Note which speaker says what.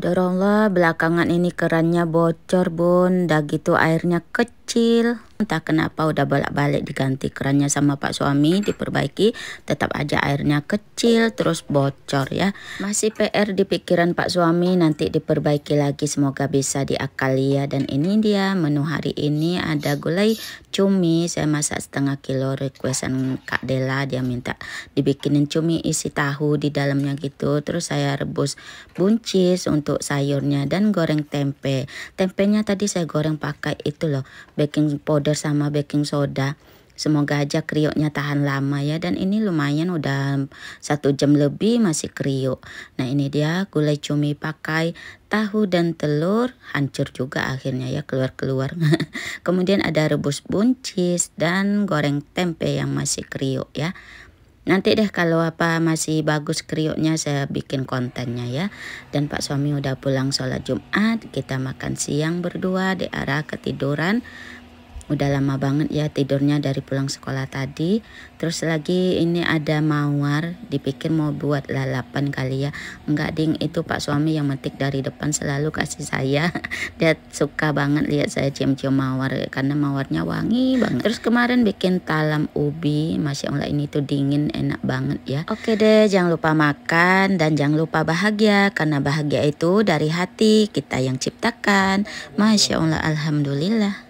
Speaker 1: doronglah belakangan ini kerannya bocor bun, dah gitu airnya kecil kecil entah kenapa udah balik-balik diganti kerannya sama pak suami diperbaiki tetap aja airnya kecil terus bocor ya masih PR di pikiran pak suami nanti diperbaiki lagi semoga bisa diakali ya dan ini dia menu hari ini ada gulai cumi saya masak setengah kilo requestan Kak Dela dia minta dibikinin cumi isi tahu di dalamnya gitu terus saya rebus buncis untuk sayurnya dan goreng tempe tempenya tadi saya goreng pakai itu loh baking powder sama baking soda semoga aja kriuknya tahan lama ya dan ini lumayan udah satu jam lebih masih kriuk nah ini dia gulai cumi pakai tahu dan telur hancur juga akhirnya ya keluar-keluar kemudian ada rebus buncis dan goreng tempe yang masih kriuk ya Nanti deh kalau apa masih bagus kriuknya saya bikin kontennya ya. Dan Pak suami udah pulang sholat Jumat, kita makan siang berdua di arah ketiduran udah lama banget ya tidurnya dari pulang sekolah tadi terus lagi ini ada mawar dipikir mau buat lalapan kali ya enggak ding itu pak suami yang metik dari depan selalu kasih saya dia suka banget lihat saya cium-cium mawar karena mawarnya wangi banget terus kemarin bikin talam ubi masih Allah ini tuh dingin enak banget ya oke deh jangan lupa makan dan jangan lupa bahagia karena bahagia itu dari hati kita yang ciptakan masya Allah alhamdulillah